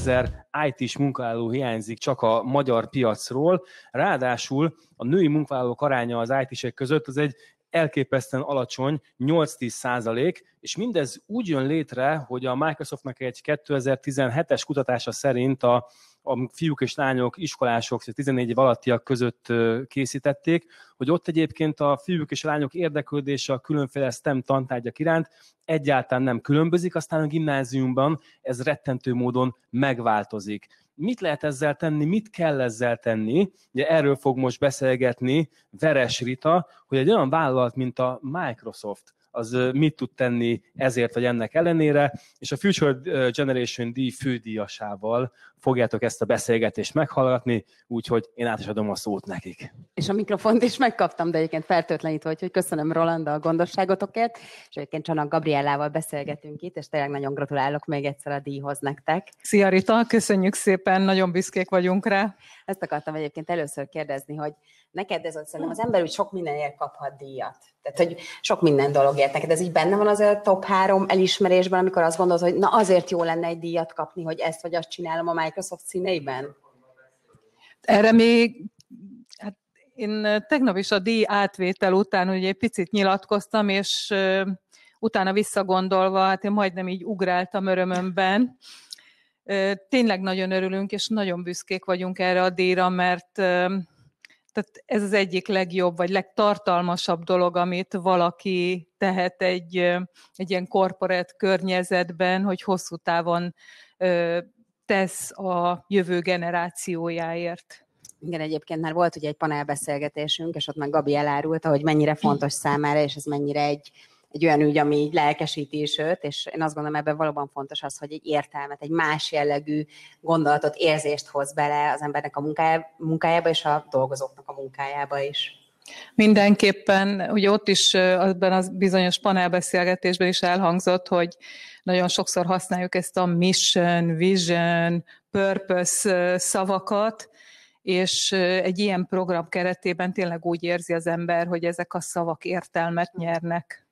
ezer IT-s munkálló hiányzik csak a magyar piacról, ráadásul a női munkavállalók aránya az IT-sek között az egy elképesztően alacsony, 8-10 százalék, és mindez úgy jön létre, hogy a Microsoftnak egy 2017-es kutatása szerint a a fiúk és lányok, iskolások, 14 év alattiak között készítették, hogy ott egyébként a fiúk és a lányok érdeklődése a különféle STEM tantárgyak iránt egyáltalán nem különbözik, aztán a gimnáziumban ez rettentő módon megváltozik. Mit lehet ezzel tenni, mit kell ezzel tenni? Ugye erről fog most beszélgetni Veres Rita, hogy egy olyan vállalat, mint a Microsoft, az mit tud tenni ezért vagy ennek ellenére, és a Future Generation D fődíjasával fogjátok ezt a beszélgetést meghallgatni, úgyhogy én át is adom a szót nekik. És a mikrofont is megkaptam, de egyébként fertőtlenítve, úgyhogy köszönöm Rolanda a gondosságotokért, és egyébként Csanak Gabriellával beszélgetünk itt, és tényleg nagyon gratulálok még egyszer a díjhoz nektek. Szia Rita, köszönjük szépen, nagyon büszkék vagyunk rá. Ezt akartam egyébként először kérdezni, hogy neked ez az szerintem az ember úgy sok mindenért kaphat díjat. Tehát, hogy sok minden dologért. Neked ez így benne van az a top három elismerésben, amikor azt gondolod, hogy na azért jó lenne egy díjat kapni, hogy ezt vagy azt csinálom a Microsoft színeiben? Erre még hát én tegnap is a díj átvétel után ugye egy picit nyilatkoztam, és utána visszagondolva, hát én majdnem így ugráltam örömömben, Tényleg nagyon örülünk, és nagyon büszkék vagyunk erre a díjra, mert tehát ez az egyik legjobb, vagy legtartalmasabb dolog, amit valaki tehet egy, egy ilyen korporát környezetben, hogy hosszú távon tesz a jövő generációjáért. Igen, egyébként már volt ugye egy panelbeszélgetésünk, és ott meg Gabi elárulta, hogy mennyire fontos számára, és ez mennyire egy egy olyan ügy, ami lelkesíti is őt, és én azt gondolom, ebben valóban fontos az, hogy egy értelmet, egy más jellegű gondolatot, érzést hoz bele az embernek a munkájába, munkájába és a dolgozóknak a munkájába is. Mindenképpen, ugye ott is ebben az bizonyos panelbeszélgetésben is elhangzott, hogy nagyon sokszor használjuk ezt a mission, vision, purpose szavakat, és egy ilyen program keretében tényleg úgy érzi az ember, hogy ezek a szavak értelmet nyernek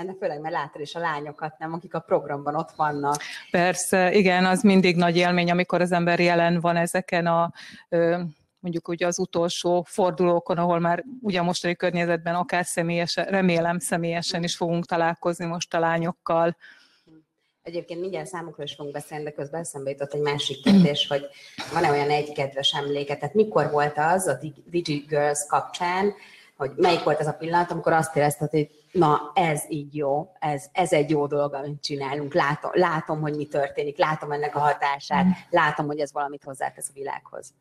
ennek főleg, mert látod is a lányokat, nem, akik a programban ott vannak. Persze, igen, az mindig nagy élmény, amikor az ember jelen van ezeken a mondjuk ugye az utolsó fordulókon, ahol már ugye a mostani környezetben akár személyesen, remélem személyesen is fogunk találkozni most a lányokkal. Egyébként mindjárt számukról is fogunk beszélni, de közben eszembe jutott egy másik kérdés, hogy van-e olyan egy kedves emléke, tehát mikor volt az a Digi Girls kapcsán, hogy melyik volt ez a pillanat, amikor azt érezted, hogy na ez így jó, ez, ez egy jó dolog, amit csinálunk, látom, látom, hogy mi történik, látom ennek a hatását, mm. látom, hogy ez valamit hozzátesz a világhoz.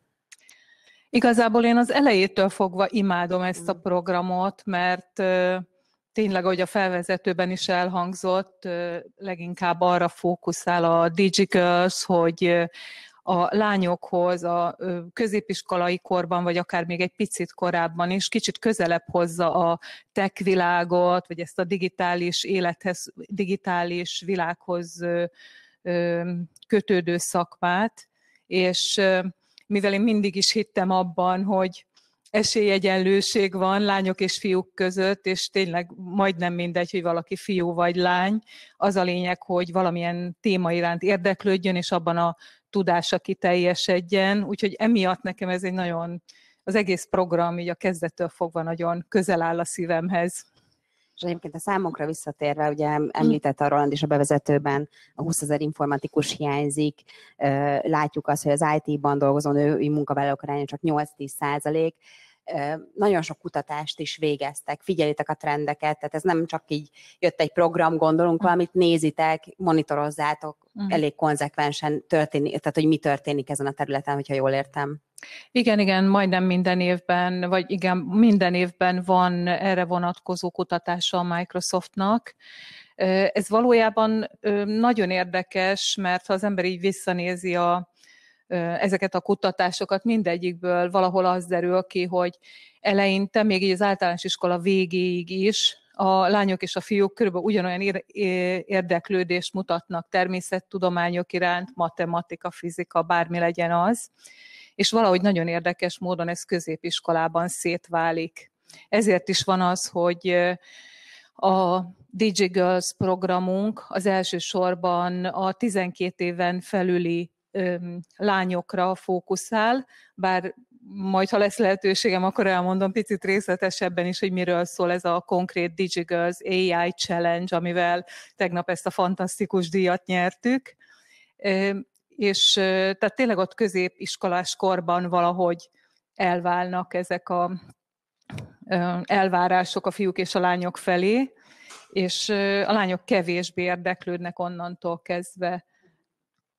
Igazából én az elejétől fogva imádom ezt a mm. programot, mert tényleg, ahogy a felvezetőben is elhangzott, leginkább arra fókuszál a Digicals, hogy a lányokhoz a középiskolai korban, vagy akár még egy picit korábban is kicsit közelebb hozza a tech világot, vagy ezt a digitális élethez, digitális világhoz kötődő szakmát, és mivel én mindig is hittem abban, hogy esélyegyenlőség van lányok és fiúk között, és tényleg majdnem mindegy, hogy valaki fiú vagy lány. Az a lényeg, hogy valamilyen téma iránt érdeklődjön, és abban a tudása kiteljesedjen, úgyhogy emiatt nekem ez egy nagyon, az egész program így a kezdettől fogva nagyon közel áll a szívemhez. És egyébként a számunkra visszatérve, ugye említett a Roland is a bevezetőben, a 20 ezer informatikus hiányzik, látjuk azt, hogy az IT-ban dolgozó női munkavállalók aránya csak 8-10 százalék, nagyon sok kutatást is végeztek, figyelitek a trendeket, tehát ez nem csak így jött egy program, gondolunk hm. valamit, nézitek, monitorozzátok, hm. elég konzekvensen történik, tehát hogy mi történik ezen a területen, hogyha jól értem. Igen, igen, majdnem minden évben, vagy igen, minden évben van erre vonatkozó kutatása a Microsoftnak. Ez valójában nagyon érdekes, mert ha az ember így visszanézi a, ezeket a kutatásokat, mindegyikből valahol az derül ki, hogy eleinte, még így az általános iskola végéig is, a lányok és a fiúk körülbelül ugyanolyan érdeklődést mutatnak természettudományok iránt, matematika, fizika, bármi legyen az, és valahogy nagyon érdekes módon ez középiskolában szétválik. Ezért is van az, hogy a DigiGirls programunk az elsősorban a 12 éven felüli lányokra fókuszál, bár majd, ha lesz lehetőségem, akkor elmondom picit részletesebben is, hogy miről szól ez a konkrét DigiGirls AI Challenge, amivel tegnap ezt a fantasztikus díjat nyertük. És tehát tényleg ott középiskolás korban valahogy elválnak ezek a elvárások a fiúk és a lányok felé, és a lányok kevésbé érdeklődnek onnantól kezdve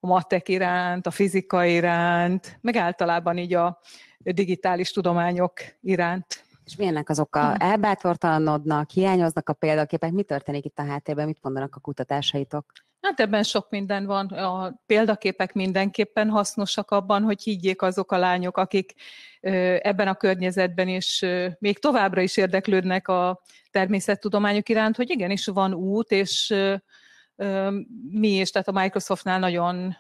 a matek iránt, a fizika iránt, meg általában így a digitális tudományok iránt. És milyennek az oka? Elbátortalanodnak, hiányoznak a példaképek? Mi történik itt a háttérben? Mit mondanak a kutatásaitok? Hát ebben sok minden van. A példaképek mindenképpen hasznosak abban, hogy higgyék azok a lányok, akik ebben a környezetben is még továbbra is érdeklődnek a természettudományok iránt, hogy igenis van út, és mi is, tehát a Microsoftnál nagyon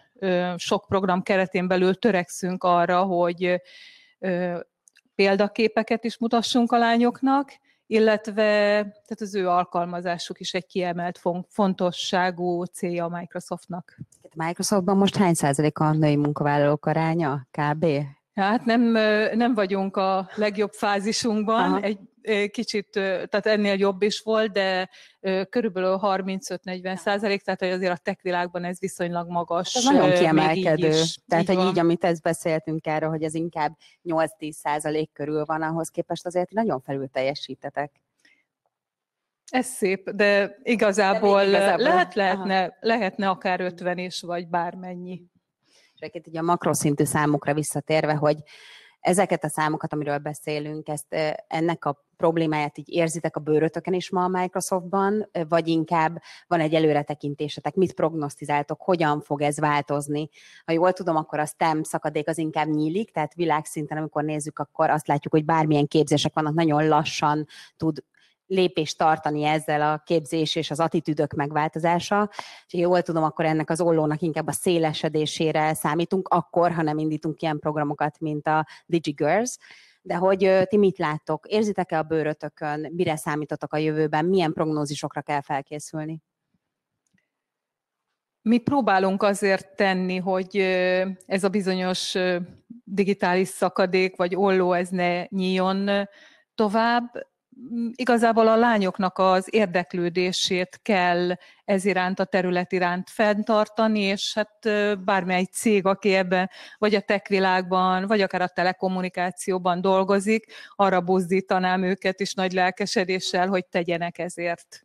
sok program keretén belül törekszünk arra, hogy példaképeket is mutassunk a lányoknak, illetve tehát az ő alkalmazásuk is egy kiemelt fontosságú célja a Microsoftnak. Microsoftban most hány százalék a női munkavállalók aránya? Kb. Hát nem, nem vagyunk a legjobb fázisunkban, Aha. egy kicsit, tehát ennél jobb is volt, de körülbelül 35-40 százalék, tehát hogy azért a tech világban ez viszonylag magas. Ez nagyon kiemelkedő. Így is. Tehát, így hogy van. így, amit ezt beszéltünk erről, hogy ez inkább 8-10 százalék körül van, ahhoz képest azért nagyon felül teljesítetek. Ez szép, de igazából, de igazából lehet, lehetne, lehetne akár 50 is, vagy bármennyi. És egy a makroszintű számokra visszatérve, hogy ezeket a számokat, amiről beszélünk, ezt ennek a problémáját így érzitek a bőrötöken is ma a Microsoftban, vagy inkább van egy előretekintésetek, mit prognosztizáltok, hogyan fog ez változni? Ha jól tudom, akkor a STEM szakadék az inkább nyílik, tehát világszinten, amikor nézzük, akkor azt látjuk, hogy bármilyen képzések vannak, nagyon lassan tud lépést tartani ezzel a képzés és az attitűdök megváltozása. És jól tudom, akkor ennek az ollónak inkább a szélesedésére számítunk, akkor, ha nem indítunk ilyen programokat, mint a DigiGirls. De hogy ti mit láttok? Érzitek-e a bőrötökön? Mire számítotok a jövőben? Milyen prognózisokra kell felkészülni? Mi próbálunk azért tenni, hogy ez a bizonyos digitális szakadék vagy olló ez ne nyíljon tovább igazából a lányoknak az érdeklődését kell ez iránt, a terület iránt fenntartani, és hát bármely cég, aki ebben vagy a techvilágban, vagy akár a telekommunikációban dolgozik, arra buzdítanám őket is nagy lelkesedéssel, hogy tegyenek ezért.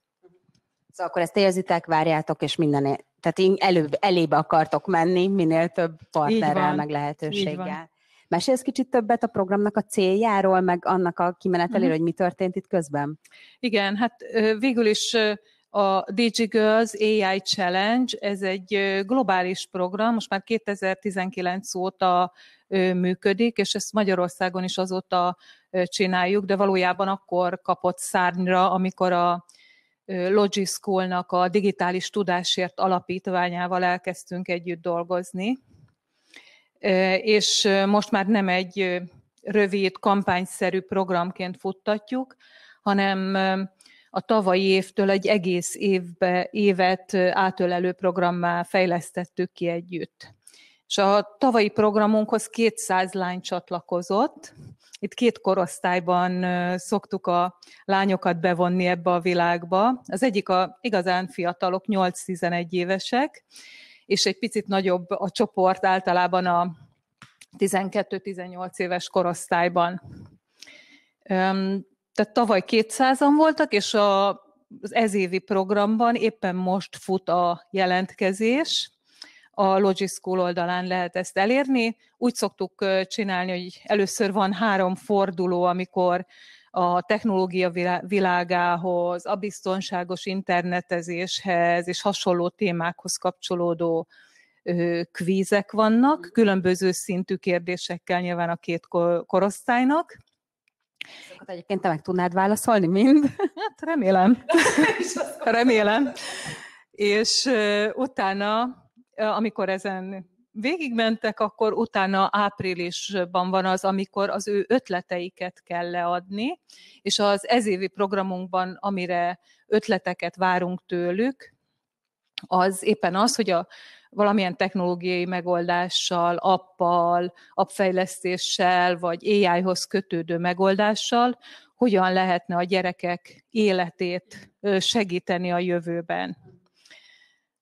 Szóval akkor ezt érzitek, várjátok, és minden, tehát előbb, elébe akartok menni, minél több partnerrel, meg lehetőséggel. Mesélsz kicsit többet a programnak a céljáról, meg annak a kimeneteléről, uh-huh. Mhm. hogy mi történt itt közben? Igen, hát végül is a DigiGirls AI Challenge, ez egy globális program, most már 2019 óta működik, és ezt Magyarországon is azóta csináljuk, de valójában akkor kapott szárnyra, amikor a Logischool-nak a digitális tudásért alapítványával elkezdtünk együtt dolgozni, és most már nem egy rövid, kampányszerű programként futtatjuk, hanem a tavalyi évtől egy egész évbe, évet átölelő programmá fejlesztettük ki együtt. És a tavalyi programunkhoz 200 lány csatlakozott. Itt két korosztályban szoktuk a lányokat bevonni ebbe a világba. Az egyik a igazán fiatalok, 8-11 évesek, és egy picit nagyobb a csoport általában a 12-18 éves korosztályban. Tehát tavaly 200-an voltak, és a, az ezévi programban éppen most fut a jelentkezés, a Logi School oldalán lehet ezt elérni. Úgy szoktuk csinálni, hogy először van három forduló, amikor a technológia világához, a biztonságos internetezéshez és hasonló témákhoz kapcsolódó kvízek vannak, mm. különböző szintű kérdésekkel nyilván a két korosztálynak. Ezeket egyébként te meg tudnád válaszolni mind? Hát remélem. remélem. És utána, amikor ezen végigmentek, akkor utána áprilisban van az, amikor az ő ötleteiket kell leadni, és az ezévi programunkban, amire ötleteket várunk tőlük, az éppen az, hogy a valamilyen technológiai megoldással, appal, appfejlesztéssel, vagy AI-hoz kötődő megoldással, hogyan lehetne a gyerekek életét segíteni a jövőben.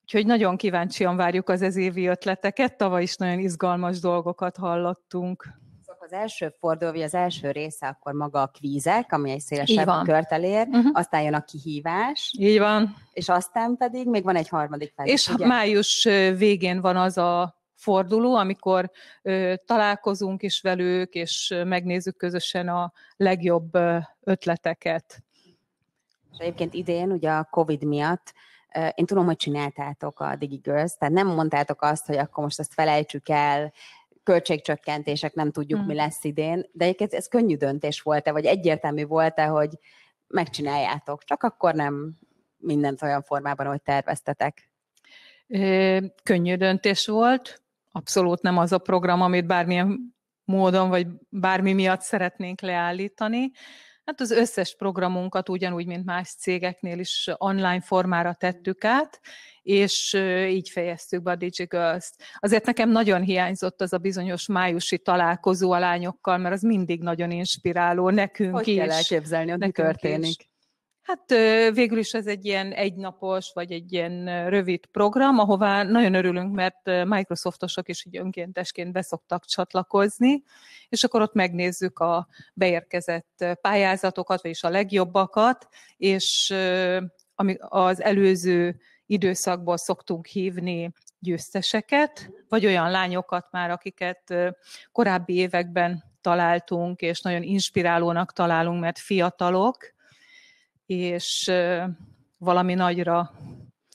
Úgyhogy nagyon kíváncsian várjuk az ez évi ötleteket, tavaly is nagyon izgalmas dolgokat hallottunk. Az első forduló, vagy az első része akkor maga a kvízek, ami egy szélesebb kört elér, uh-huh. aztán jön a kihívás. Így van. És aztán pedig még van egy harmadik fázis. És ugye? május végén van az a forduló, amikor ö, találkozunk is velük, és megnézzük közösen a legjobb ö, ötleteket. És egyébként idén ugye a COVID miatt én tudom, hogy csináltátok a DigiGirls, tehát nem mondtátok azt, hogy akkor most ezt felejtsük el, költségcsökkentések, nem tudjuk, mm. mi hm. lesz idén, de egyébként ez könnyű döntés volt-e, vagy egyértelmű volt-e, hogy megcsináljátok, csak akkor nem mindent olyan formában, hogy terveztetek? könnyű döntés volt, abszolút nem az a program, amit bármilyen módon, vagy bármi miatt szeretnénk leállítani hát az összes programunkat ugyanúgy, mint más cégeknél is online formára tettük át, és így fejeztük be a DigiGirls-t. Azért nekem nagyon hiányzott az a bizonyos májusi találkozó a lányokkal, mert az mindig nagyon inspiráló nekünk Hogy is. kell elképzelni, hogy mi történik. Is. Hát végül is ez egy ilyen egynapos, vagy egy ilyen rövid program, ahová nagyon örülünk, mert Microsoftosok is így önkéntesként beszoktak csatlakozni, és akkor ott megnézzük a beérkezett pályázatokat, vagyis a legjobbakat, és ami az előző időszakból szoktunk hívni győzteseket, vagy olyan lányokat már, akiket korábbi években találtunk, és nagyon inspirálónak találunk, mert fiatalok, és valami nagyra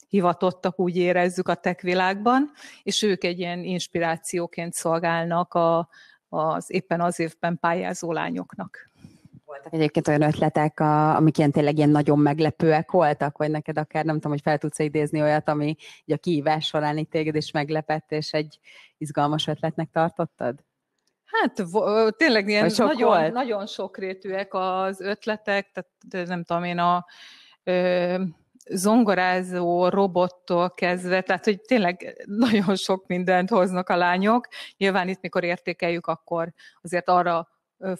hivatottak, úgy érezzük a tech világban, és ők egy ilyen inspirációként szolgálnak a, az éppen az évben pályázó lányoknak. Voltak egyébként olyan ötletek, a, amik ilyen tényleg ilyen nagyon meglepőek voltak, vagy neked akár nem tudom, hogy fel tudsz idézni olyat, ami a kihívás során itt téged is meglepett, és egy izgalmas ötletnek tartottad? Hát tényleg ilyen sok nagyon, volt? nagyon sokrétűek az ötletek, tehát nem tudom én a ö, zongorázó robottól kezdve, tehát hogy tényleg nagyon sok mindent hoznak a lányok. Nyilván itt, mikor értékeljük, akkor azért arra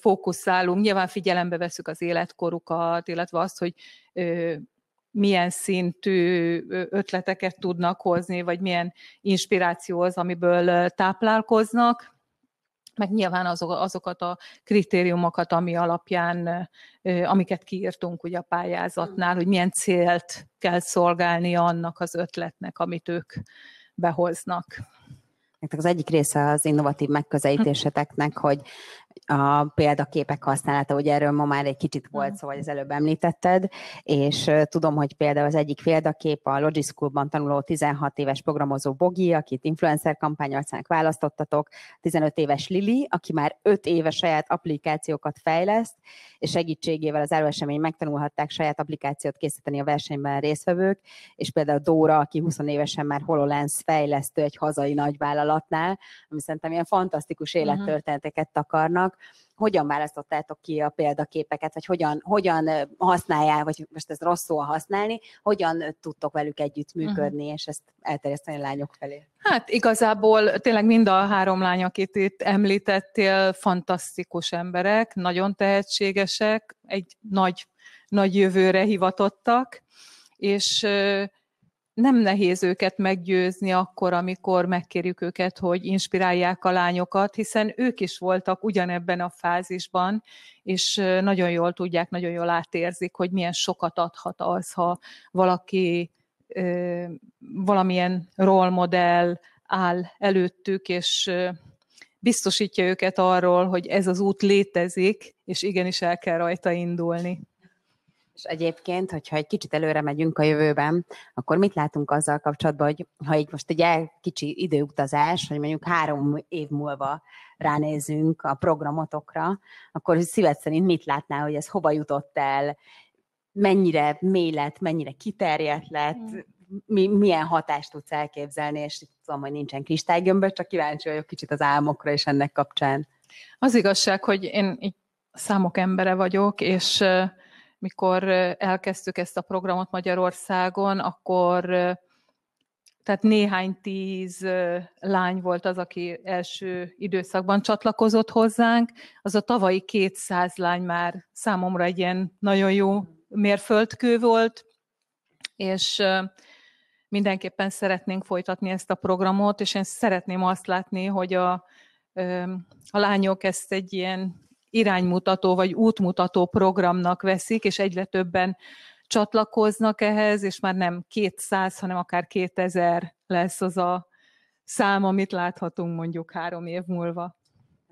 fókuszálunk, nyilván figyelembe veszük az életkorukat, illetve azt, hogy ö, milyen szintű ötleteket tudnak hozni, vagy milyen inspiráció az, amiből táplálkoznak meg nyilván azok, azokat a kritériumokat, ami alapján, amiket kiírtunk ugye a hmm. pályázatnál, hogy milyen célt kell szolgálnia annak az ötletnek, amit ők behoznak. az egyik része az innovatív megközelítéseteknek, hogy a példaképek használata, ugye erről ma már egy kicsit volt szó, vagy az előbb említetted, és tudom, hogy például az egyik példakép a Logiskulban tanuló 16 éves programozó Bogi, akit influencer kampányolcának választottatok, 15 éves Lili, aki már 5 éve saját applikációkat fejleszt, és segítségével az előesemény megtanulhatták saját applikációt készíteni a versenyben résztvevők, és például Dóra, aki 20 évesen már HoloLens fejlesztő egy hazai nagyvállalatnál, ami szerintem ilyen fantasztikus élettörténeteket takarnak, vannak, hogyan választottátok ki a példaképeket, vagy hogyan, hogyan használják, vagy most ez rosszul használni, hogyan tudtok velük együtt mhm. működni, uh-huh. és ezt elterjeszteni a lányok felé? Hát igazából tényleg mind a három lány, akit itt említettél, fantasztikus emberek, nagyon tehetségesek, egy nagy, nagy jövőre hivatottak, és nem nehéz őket meggyőzni akkor, amikor megkérjük őket, hogy inspirálják a lányokat, hiszen ők is voltak ugyanebben a fázisban, és nagyon jól tudják, nagyon jól átérzik, hogy milyen sokat adhat az, ha valaki valamilyen model áll előttük, és biztosítja őket arról, hogy ez az út létezik, és igenis el kell rajta indulni. És egyébként, hogyha egy kicsit előre megyünk a jövőben, akkor mit látunk azzal kapcsolatban, hogy ha egy most egy el kicsi időutazás, hogy mondjuk három év múlva ránézünk a programotokra, akkor szíved szerint mit látná, hogy ez hova jutott el, mennyire mély lett, mennyire kiterjedt lett, hmm. mi, milyen hatást tudsz elképzelni, és tudom, hogy nincsen kristálygömbös, csak kíváncsi vagyok kicsit az álmokra és ennek kapcsán. Az igazság, hogy én így számok embere vagyok, és mikor elkezdtük ezt a programot Magyarországon, akkor tehát néhány tíz lány volt az, aki első időszakban csatlakozott hozzánk. Az a tavalyi 200 lány már számomra egy ilyen nagyon jó mérföldkő volt, és mindenképpen szeretnénk folytatni ezt a programot, és én szeretném azt látni, hogy a, a lányok ezt egy ilyen iránymutató vagy útmutató programnak veszik, és egyre többen csatlakoznak ehhez, és már nem 200, hanem akár 2000 lesz az a szám, amit láthatunk mondjuk három év múlva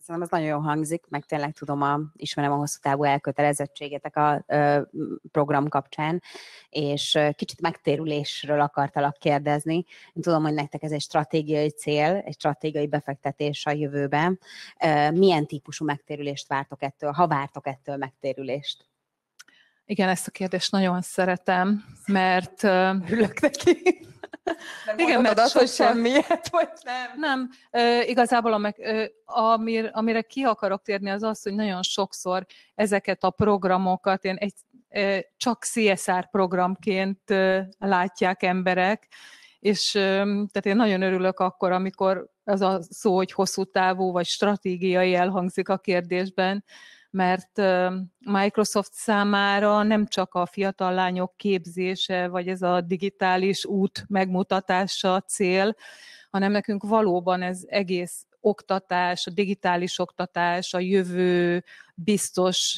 szerintem ez nagyon jól hangzik, meg tényleg tudom, a, ismerem a hosszú távú elkötelezettségetek a ö, program kapcsán, és kicsit megtérülésről akartalak kérdezni. Én tudom, hogy nektek ez egy stratégiai cél, egy stratégiai befektetés a jövőben. Milyen típusú megtérülést vártok ettől, ha vártok ettől megtérülést? Igen, ezt a kérdést nagyon szeretem, mert... Ülök neki. Nem Igen, mert azt, hogy semmiet, vagy nem. Nem, igazából a meg, amir, amire ki akarok térni, az az, hogy nagyon sokszor ezeket a programokat én egy, csak CSR programként látják emberek, és tehát én nagyon örülök akkor, amikor az a szó, hogy hosszú távú vagy stratégiai elhangzik a kérdésben, mert Microsoft számára nem csak a fiatal lányok képzése, vagy ez a digitális út megmutatása a cél, hanem nekünk valóban ez egész oktatás, a digitális oktatás, a jövő biztos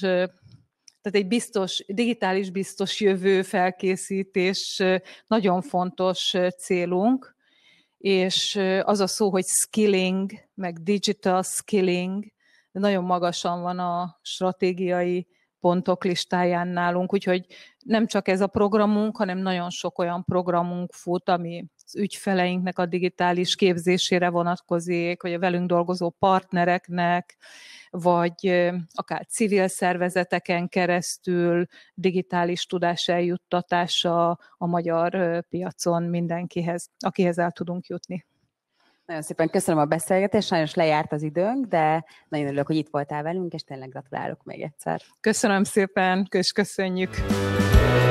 tehát egy biztos, digitális biztos jövő felkészítés nagyon fontos célunk, és az a szó, hogy skilling, meg digital skilling, nagyon magasan van a stratégiai pontok listáján nálunk, úgyhogy nem csak ez a programunk, hanem nagyon sok olyan programunk fut, ami az ügyfeleinknek a digitális képzésére vonatkozik, vagy a velünk dolgozó partnereknek, vagy akár civil szervezeteken keresztül digitális tudás eljuttatása a magyar piacon mindenkihez, akihez el tudunk jutni. Nagyon szépen köszönöm a beszélgetést, sajnos lejárt az időnk, de nagyon örülök, hogy itt voltál velünk, és tényleg gratulálok még egyszer. Köszönöm szépen, és köszönjük.